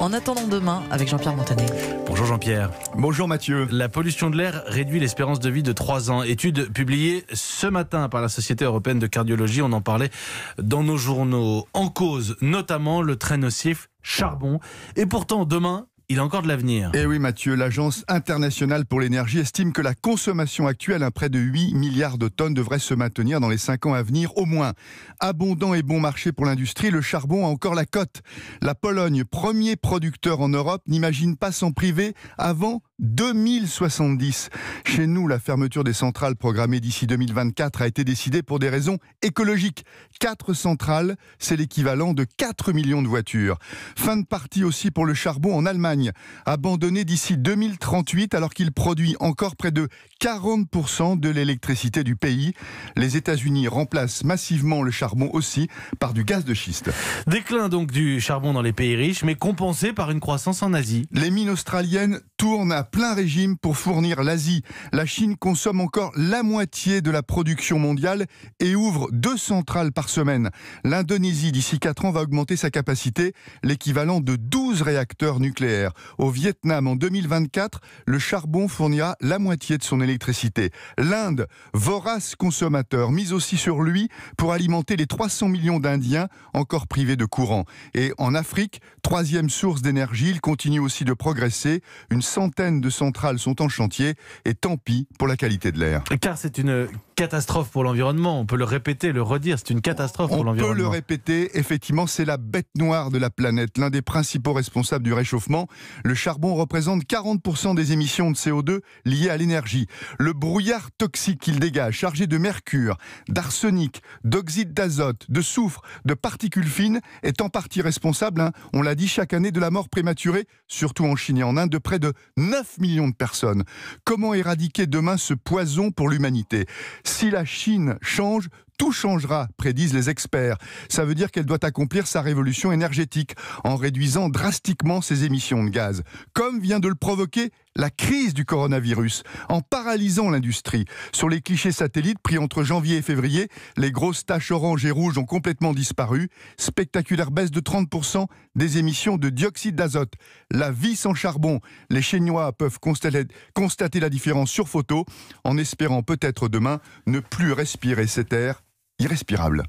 en attendant demain avec Jean-Pierre Montanet. Bonjour Jean-Pierre. Bonjour Mathieu. La pollution de l'air réduit l'espérance de vie de 3 ans. Étude publiée ce matin par la Société européenne de cardiologie, on en parlait dans nos journaux. En cause notamment le très nocif charbon. Et pourtant, demain, il a encore de l'avenir. Eh oui Mathieu, l'Agence internationale pour l'énergie estime que la consommation actuelle à près de 8 milliards de tonnes devrait se maintenir dans les 5 ans à venir au moins. Abondant et bon marché pour l'industrie, le charbon a encore la cote. La Pologne, premier producteur en Europe, n'imagine pas s'en priver avant 2070. Chez nous, la fermeture des centrales programmées d'ici 2024 a été décidée pour des raisons écologiques. Quatre centrales, c'est l'équivalent de 4 millions de voitures. Fin de partie aussi pour le charbon en Allemagne abandonné d'ici 2038 alors qu'il produit encore près de 40% de l'électricité du pays. Les États-Unis remplacent massivement le charbon aussi par du gaz de schiste. Déclin donc du charbon dans les pays riches, mais compensé par une croissance en Asie. Les mines australiennes tourne à plein régime pour fournir l'Asie. La Chine consomme encore la moitié de la production mondiale et ouvre deux centrales par semaine. L'Indonésie, d'ici 4 ans, va augmenter sa capacité, l'équivalent de 12 réacteurs nucléaires. Au Vietnam, en 2024, le charbon fournira la moitié de son électricité. L'Inde, vorace consommateur, mise aussi sur lui pour alimenter les 300 millions d'Indiens encore privés de courant. Et en Afrique, troisième source d'énergie, il continue aussi de progresser. Une centaines de centrales sont en chantier et tant pis pour la qualité de l'air. Car c'est une catastrophe pour l'environnement. On peut le répéter, le redire, c'est une catastrophe pour l'environnement. On peut le répéter, effectivement, c'est la bête noire de la planète, l'un des principaux responsables du réchauffement. Le charbon représente 40% des émissions de CO2 liées à l'énergie. Le brouillard toxique qu'il dégage, chargé de mercure, d'arsenic, d'oxyde d'azote, de soufre, de particules fines, est en partie responsable, hein. on l'a dit, chaque année de la mort prématurée, surtout en Chine et en Inde, de près de 9 millions de personnes. Comment éradiquer demain ce poison pour l'humanité Si la Chine change, tout changera, prédisent les experts. Ça veut dire qu'elle doit accomplir sa révolution énergétique en réduisant drastiquement ses émissions de gaz, comme vient de le provoquer la crise du coronavirus en paralysant l'industrie. Sur les clichés satellites pris entre janvier et février, les grosses taches orange et rouge ont complètement disparu. Spectaculaire baisse de 30% des émissions de dioxyde d'azote. La vie sans charbon. Les Chinois peuvent constater la différence sur photo en espérant peut-être demain ne plus respirer cet air irrespirable.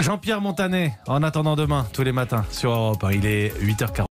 Jean-Pierre Montanet, en attendant demain, tous les matins sur Europe. Il est 8h40.